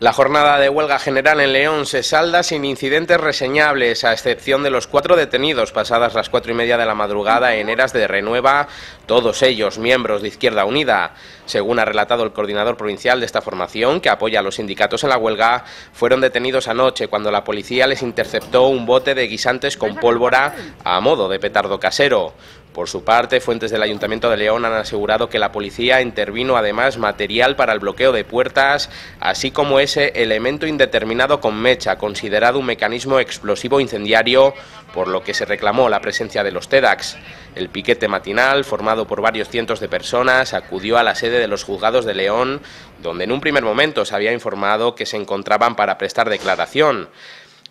La jornada de huelga general en León se salda sin incidentes reseñables, a excepción de los cuatro detenidos pasadas las cuatro y media de la madrugada en Eras de Renueva, todos ellos miembros de Izquierda Unida. Según ha relatado el coordinador provincial de esta formación, que apoya a los sindicatos en la huelga, fueron detenidos anoche cuando la policía les interceptó un bote de guisantes con pólvora a modo de petardo casero. Por su parte, fuentes del Ayuntamiento de León han asegurado que la policía intervino además material para el bloqueo de puertas, así como ese elemento indeterminado con mecha, considerado un mecanismo explosivo incendiario, por lo que se reclamó la presencia de los TEDAX. El piquete matinal, formado por varios cientos de personas, acudió a la sede de los juzgados de León, donde en un primer momento se había informado que se encontraban para prestar declaración.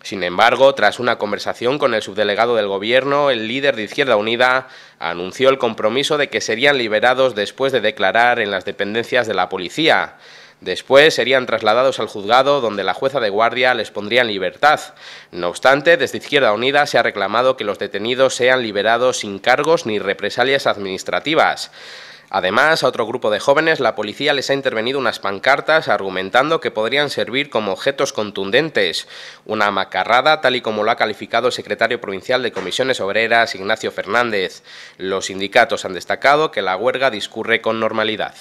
Sin embargo, tras una conversación con el subdelegado del Gobierno, el líder de Izquierda Unida anunció el compromiso de que serían liberados después de declarar en las dependencias de la policía. Después serían trasladados al juzgado donde la jueza de guardia les pondría en libertad. No obstante, desde Izquierda Unida se ha reclamado que los detenidos sean liberados sin cargos ni represalias administrativas. Además, a otro grupo de jóvenes la policía les ha intervenido unas pancartas argumentando que podrían servir como objetos contundentes. Una macarrada, tal y como lo ha calificado el secretario provincial de Comisiones Obreras, Ignacio Fernández. Los sindicatos han destacado que la huelga discurre con normalidad.